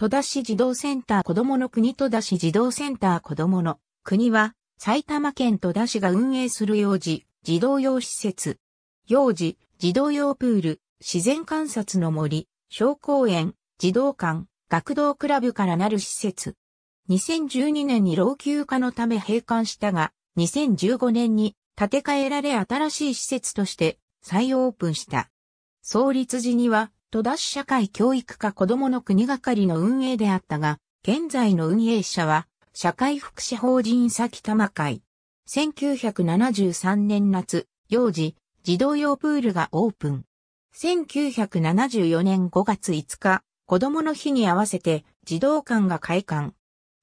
戸田市児童センター子供の国戸田市児童センター子供の国は埼玉県戸田市が運営する幼児、児童用施設、幼児、児童用プール、自然観察の森、小公園、児童館、学童クラブからなる施設。2012年に老朽化のため閉館したが、2015年に建て替えられ新しい施設として再オープンした。創立時には戸田市社会教育課子供の国がかりの運営であったが、現在の運営者は、社会福祉法人先玉会。1973年夏、幼児、児童用プールがオープン。1974年5月5日、子供の日に合わせて児童館が開館。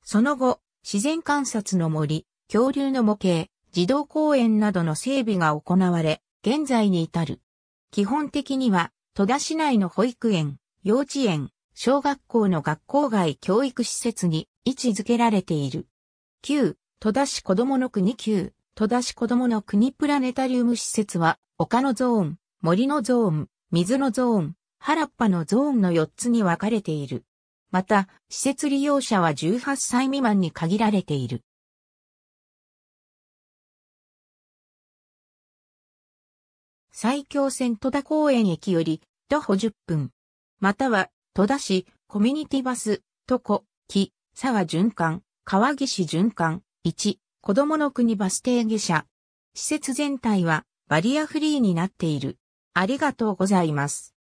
その後、自然観察の森、恐竜の模型、児童公園などの整備が行われ、現在に至る。基本的には戸田市内の保育園、幼稚園、小学校の学校外教育施設に位置づけられている。9、戸田市子供の国9、戸田市子供の国プラネタリウム施設は、丘のゾーン、森のゾーン、水のゾーン、原っぱのゾーンの4つに分かれている。また、施設利用者は18歳未満に限られている。埼京線戸田公園駅より徒歩10分。または戸田市コミュニティバス、徒歩、木、沢循環、川岸循環、1、子供の国バス停下車。施設全体はバリアフリーになっている。ありがとうございます。